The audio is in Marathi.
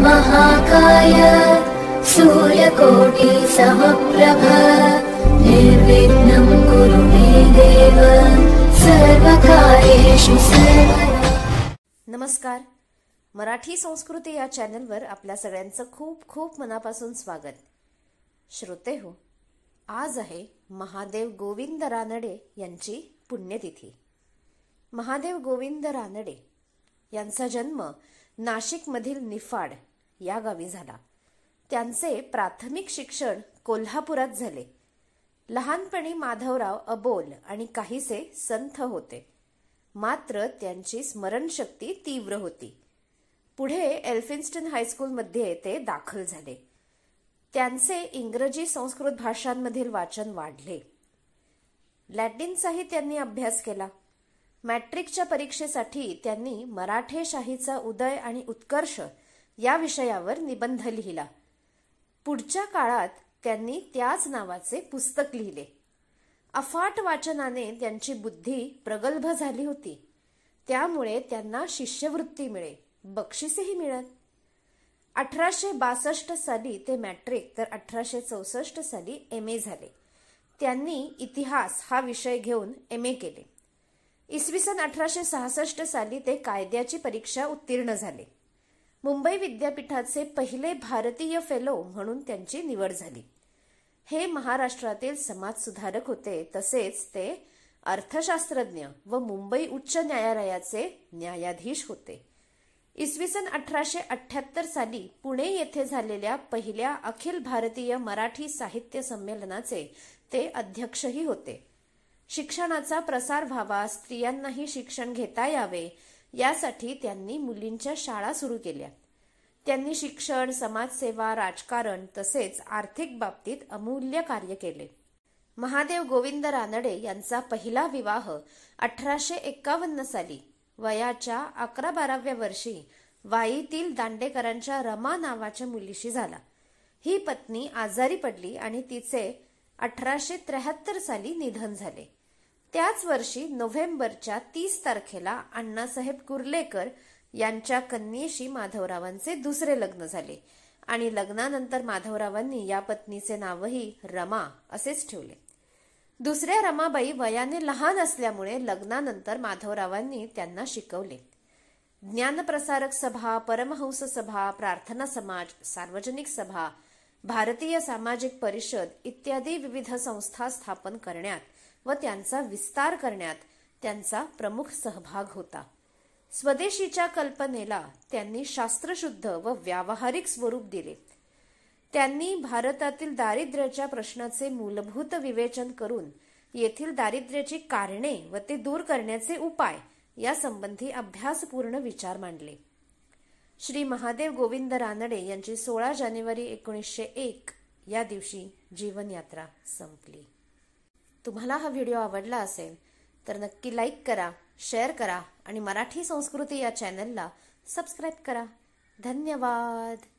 महाकाय सूर्यकोटि समप्रभ निर्विघ्नं कुरु मे देव सर्वकार्येषु सर्व नमस्कार मराठी संस्कृती या चॅनलवर आपल्या सगळ्यांचं खूप खूप मनापासून स्वागत श्रोते हो आज आहे महादेव गोविंद रानडे यांची पुण्यतिथी महादेव गोविंद रानडे यांचा जन्म नाशिकमधील निफाड या गावी झाला त्यांचे प्राथमिक शिक्षण कोल्हापुरात झाले लहानपणी माधवराव अबोल आणि काहीसे संथ होते मात्र त्यांची स्मरणशक्ती तीव्र होती पुढे एल्फिन्स्टन हायस्कूलमध्ये ते दाखल झाले त्यांचे इंग्रजी संस्कृत भाषांमधील वाचन वाढले लॅटिनचाही त्यांनी अभ्यास केला मॅट्रिकच्या परीक्षेसाठी त्यांनी मराठेशाहीचा उदय आणि उत्कर्ष या विषयावर निबंध लिहिला पुढच्या काळात त्यांनी त्याच नावाचे पुस्तक लिहिले अफाट वाचनाने त्यांची बुद्धी प्रगल्भ झाली होती त्यामुळे त्यांना शिष्यवृत्ती मिळे बक्षीसही मिळत अठराशे बासष्ट साली ते मॅट्रिक तर अठराशे चौसष्ट साली एम ए झाले त्यांनी इतिहास हा विषय घेऊन एम ए केले इसवी सन अठराशे सहासष्ट साली ते कायद्याची परीक्षा उत्तीर्ण झाले मुंबई विद्यापीठाचे पहिले भारतीय फेलो म्हणून त्यांची निवड झाली हे महाराष्ट्रातील समाजसुधारक होते तसेच ते अर्थशास्त्रज्ञ व मुंबई उच्च न्यायालयाचे न्यायाधीश होते इसवी सन अठराशे अठ्याहत्तर साली पुणे येथे झालेल्या पहिल्या अखिल भारतीय मराठी साहित्य संमेलनाचे ते अध्यक्षही होते शिक्षणाचा प्रसार व्हावा स्त्रियांनाही शिक्षण घेता यावे यासाठी त्यांनी मुलींच्या शाळा सुरू केल्या त्यांनी शिक्षण समाजसेवा राजकारण तसेच आर्थिक बाबतीत अमूल्य कार्य केले महादेव गोविंद रानडे यांचा पहिला विवाह अठराशे एक्कावन्न साली वयाच्या अकरा बाराव्या वर्षी वाईतील दांडेकरांच्या रमा नावाच्या मुलीशी झाला ही पत्नी आजारी पडली आणि तिचे अठराशे त्र्याहत्तर साली निधन झाले त्याच वर्षी नोव्हेंबरच्या तीस तारखेला अण्णासाहेब कुर्लेकर यांच्या कन्येशी माधवरावांचे दुसरे लग्न झाले आणि लग्नानंतर माधवरावांनी या पत्नीचे नावही रमा असेच ठेवले दुसऱ्या रमाबाई वयाने लहान असल्यामुळे लग्नानंतर माधवरावांनी त्यांना शिकवले ज्ञानप्रसारक सभा परमहंस सभा प्रार्थना समाज सार्वजनिक सभा भारतीय सामाजिक परिषद इत्यादी विविध संस्था स्थापन करण्यात व त्यांचा विस्तार करण्यात त्यांचा प्रमुख सहभाग होता स्वदेशीच्या कल्पनेला त्यांनी शास्त्रशुद्ध व व्यावहारिक स्वरूप दिले त्यांनी भारतातील दारिद्र्याच्या प्रश्नाचे मूलभूत विवेचन करून येथील दारिद्र्याची कारणे व ते दूर करण्याचे उपाय यासंबंधी अभ्यासपूर्ण विचार मांडले श्री महादेव गोविंद रानडे यांची सोळा जानेवारी एकोणीसशे एक या दिवशी जीवनयात्रा संपली तुम्हाला हा व्हिडिओ आवडला असेल तर नक्की लाईक करा शेअर करा आणि मराठी संस्कृती या चॅनलला सबस्क्राईब करा धन्यवाद